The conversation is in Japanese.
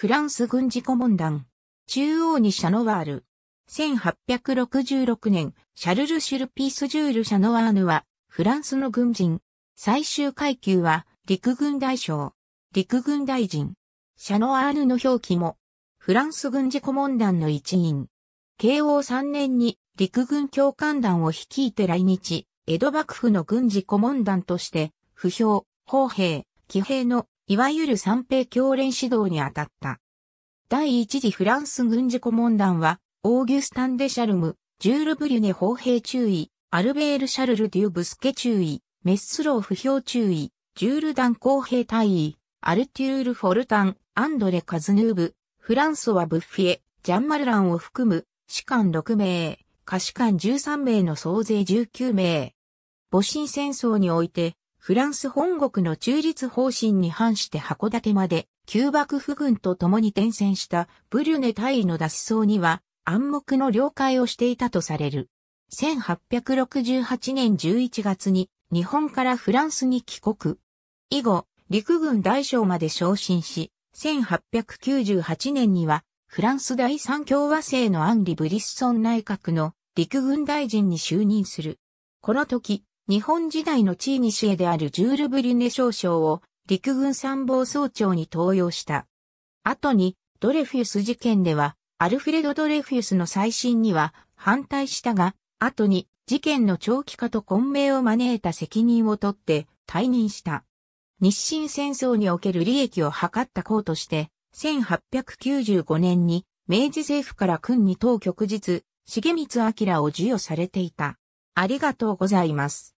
フランス軍事顧問団。中央にシャノワール。1866年、シャルル・シュルピース・ジュール・シャノワーヌは、フランスの軍人。最終階級は、陸軍大将。陸軍大臣。シャノワーヌの表記も、フランス軍事顧問団の一員。慶応3年に陸軍教官団を率いて来日、江戸幕府の軍事顧問団として、不評、砲兵、騎兵のいわゆる三平教練指導に当たった。第一次フランス軍事顧問団は、オーギュスタン・デ・シャルム、ジュール・ブリュネ砲兵注意、アルベール・シャルル・デュ・ブスケ注意、メッスロー不評注意、ジュール・ダン公兵隊位、アルテュール・フォルタン、アンドレ・カズヌーブ、フランソワ・ブッフィエ、ジャンマルランを含む、士官6名、下士官13名の総勢19名。戊辰戦争において、フランス本国の中立方針に反して函館まで、旧幕府軍と共に転戦したブリュネ大尉の脱走には暗黙の了解をしていたとされる。1868年11月に日本からフランスに帰国。以後、陸軍大将まで昇進し、1898年にはフランス第三共和制のアンリ・ブリッソン内閣の陸軍大臣に就任する。この時、日本時代の地位西へであるジュール・ブリュネ少将を陸軍参謀総長に登用した。後にドレフィウス事件ではアルフレド・ドレフィウスの再審には反対したが、後に事件の長期化と混迷を招いた責任を取って退任した。日清戦争における利益を図った功として、1895年に明治政府から軍に当局日、重光明を授与されていた。ありがとうございます。